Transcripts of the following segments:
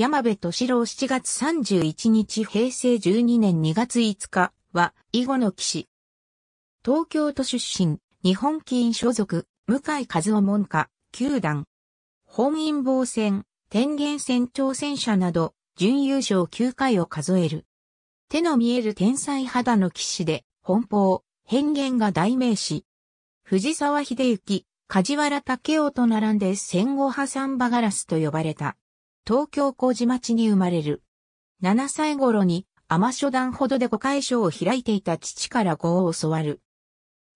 山部敏郎7月31日平成12年2月5日は、囲碁の騎士。東京都出身、日本棋院所属、向井和夫門下、九段。本因坊戦、天元戦挑戦者など、準優勝9回を数える。手の見える天才肌の騎士で、奔放、変幻が代名詞。藤沢秀行、梶原武雄と並んで戦後破産場ガラスと呼ばれた。東京麹町に生まれる。7歳頃に天初段ほどで五回賞を開いていた父から語を教わる。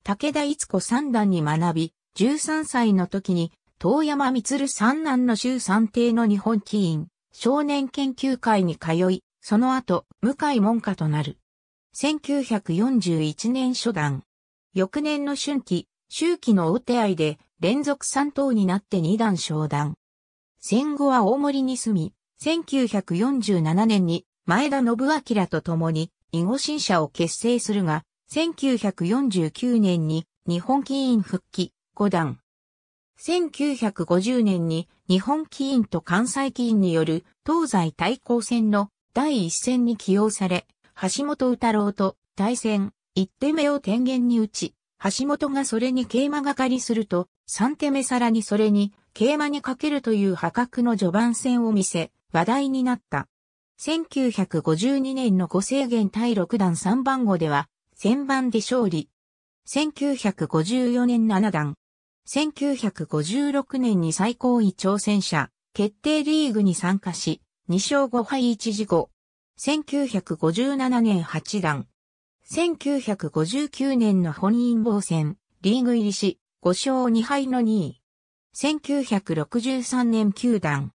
武田逸子三段に学び、13歳の時に、遠山光三男の衆三帝の日本棋院、少年研究会に通い、その後、向井門下となる。1941年初段。翌年の春季、秋季の大手合で、連続三等になって二段昇段。戦後は大森に住み、1947年に前田信明と共に囲碁新社を結成するが、1949年に日本棋院復帰、五段。1950年に日本棋院と関西棋院による東西対抗戦の第一戦に起用され、橋本太郎と対戦、一手目を天元に打ち、橋本がそれに桂馬がかりすると、三手目さらにそれに桂馬にかけるという破格の序盤戦を見せ、話題になった。1952年の五制限対6段3番号では、千番で勝利。1954年7段。1956年に最高位挑戦者、決定リーグに参加し、2勝5敗1事後。1957年8段。1959年の本因坊戦、リーグ入りし、5勝2敗の2位。1963年球団。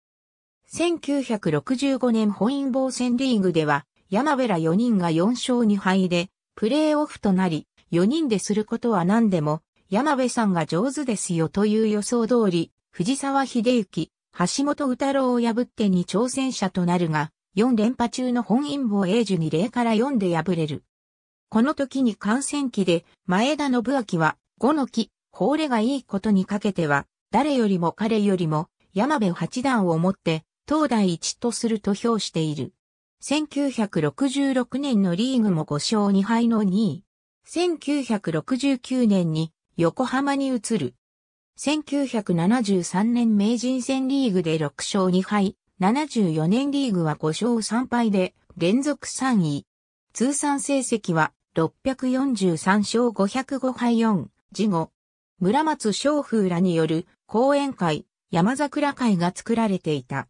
1965年本因坊戦リーグでは、山部ら4人が4勝2敗で、プレーオフとなり、4人ですることは何でも、山部さんが上手ですよという予想通り、藤沢秀幸、橋本宇太郎を破ってに挑戦者となるが、4連覇中の本因坊英樹に0から4で敗れる。この時に感染期で、前田信明は、5の木、法令がいいことにかけては、誰よりも彼よりも、山部八段をもって、東大一とすると評している。1966年のリーグも5勝2敗の2位。1969年に横浜に移る。1973年名人戦リーグで6勝2敗、74年リーグは5勝3敗で連続3位。通算成績は643勝505敗4、次後、村松昌風らによる講演会、山桜会が作られていた。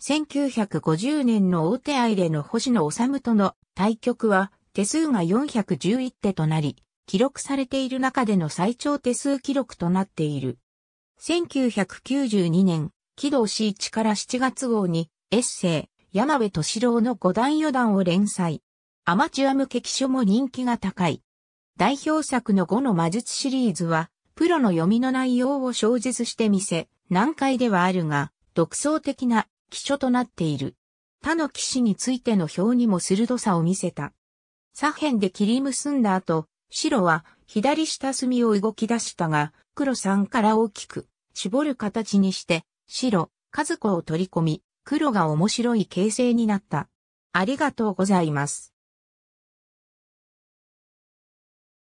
1950年の大手愛れの星野治との対局は手数が411手となり、記録されている中での最長手数記録となっている。1992年、木戸し、1から7月号にエッセイ、山部敏郎の五段四段を連載。アマチュア向け記書も人気が高い。代表作の5の魔術シリーズは、プロの読みの内容を小述してみせ、難解ではあるが、独創的な記書となっている。他の騎士についての表にも鋭さを見せた。左辺で切り結んだ後、白は左下隅を動き出したが、黒3から大きく絞る形にして、白、和子を取り込み、黒が面白い形勢になった。ありがとうございます。